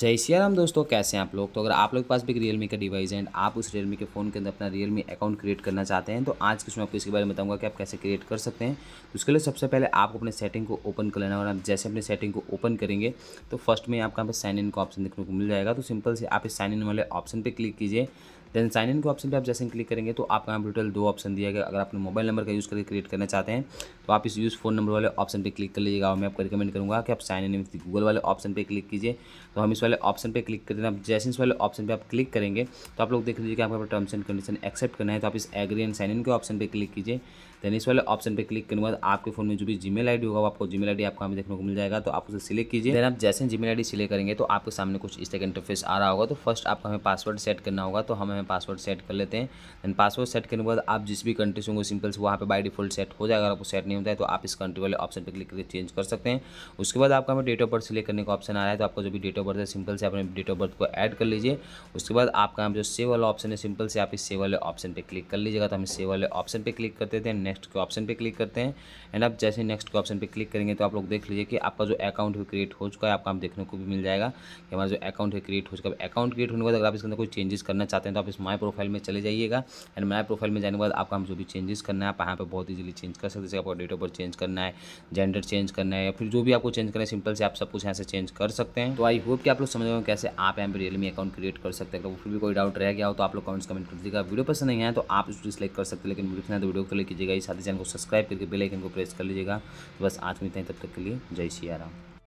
जय सियाराम दोस्तों कैसे हैं आप लोग तो अगर आप लोग के पास भी एक रियलमी का डिवाइस है एंड आप उस रियलमी के फ़ोन के अंदर अपना रियलमी अकाउंट क्रिएट करना चाहते हैं तो आज के मैं आपको इसके बारे में बताऊंगा कि आप कैसे क्रिएट कर सकते हैं तो उसके लिए सबसे पहले आपको अपने सेटिंग को ओपन कर लेना और आप जैसे अपने सेटिंग को ओपन करेंगे तो फर्स्ट में आपका यहाँ पर साइन इन का ऑप्शन देखने को मिल जाएगा तो सिंपल से आप इस साइन इन वाले ऑप्शन पर क्लिक कीजिए देन साइन इन के ऑप्शन पर आप जैसे क्लिक करेंगे तो आपका यहाँ टोटल दो ऑप्शन दिया गया अगर आपने मोबाइल नंबर का यूज़ करके क्रिएट करना चाहते हैं तो आप इस यूज़ फ़ोन नंबर वाले ऑप्शन पर क्लिक कर लीजिएगा और मैं आपको रिकमेंड करूँगा कि आप साइन इन विथ गूगल वाले ऑप्शन पर क्लिक कीजिए तो हम इस वाले ऑप्शन पर क्लिक कर देना आप जैसे इस वाले ऑप्शन पर आप क्लिक करेंगे तो आप लोग देख लीजिए कि आपका टर्म्स एंड कंडीशन एक्सेप्ट करना है तो आप इस एग्री एंड साइन इन के ऑप्शन पर क्लिक कीजिए देन इस वाले ऑप्शन पर क्लिक करने के बाद आपके फोन में जो भी जीमेल डी होगा आपको जीमेल डी आपको हमें देखने को मिल जाएगा तो आप उसे सिलेक्ट कीजिए देन आप जैसे जीमेल डी सिलेक्ट करेंगे तो आपके सामने कुछ इस तरह का इंटरफेस आ रहा होगा तो फर्स्ट आपका हमें पासवर्ड सेट करना होगा तो हमें हमें पासवर्ड सेट कर लेते हैं दैन पासवर्ड सेट करने के बाद आप जिस भी कंट्री से होंगे सिंपल से वहाँ पर बाई डिफॉल्ट सेट हो जाएगा अगर आपको सेट नहीं होता है तो आप इस कंट्री वाले ऑप्शन पर क्लिक करके चेंज कर सकते हैं उसके बाद आपका हमें डेट ऑफ बर्थ सिलेक्ट करने का ऑप्शन आ रहा है तो आपका जो भी डेट ऑफ बर्थ है सिंपल से अपने डेट ऑफ बर्थ को ऐड कर लीजिए उसके बाद आपका हम जो सेव वाला ऑप्शन है सिंपल से आप इस सेव वाले ऑप्शन पर क्लिक कर लीजिएगा तो हम इस सेव वाले ऑप्शन पर क्लिक करते थे नेक्स्ट के ऑप्शन पर क्लिक करते हैं एंड आप जैसे नेक्स्ट के ऑप्शन पर क्लिक करेंगे तो आप लोग देख लीजिए कि आपका जो अकाउंट है क्रिएट हो चुका है आपका हम देखने को भी मिल जाएगा कि हमारा जो अकाउंट है क्रिएट हो चुका है अकाउंट क्रिएट होने के बाद अगर आप इसके अंदर कोई चेंजेस करना चाहते हैं तो आप इस माई प्रोफाइल में चले जाइएगा एंड माई प्रोफाइल में जाने के बाद आपका हम जो भी चेंजेस करना है आप यहाँ पर बहुत ईजिली चेंज कर सकते हैं आपको डेट ऑफ बर्थ चेंज करना है जेंडर चेंज करना है या फिर जो भी आपको चेंज करना है सिंपल से आप सब कुछ यहाँ से चेंज कर सकते हैं तो आई होप कि आप लोग समझ गए कैसे आप यहाँ पर रियलमी अकाउंट क्रिएट कर सकते हैं अगर फिर भी कोई डाउट रह गया हो तो आप लोग कमेंट्स कमेंट कर दीजिएगा वीडियो पसंद नहीं है तो आप उसको डिसलाइक कर सकते लेकिन वीडियो पसंद तो वीडियो को लेकर कीजिएगा इस साथ ही चैनल को सब्सक्राइब करके बेलाइकन को प्रेस कर लीजिएगा तो बस आज मिलते हैं तब तक के लिए जय सिया राम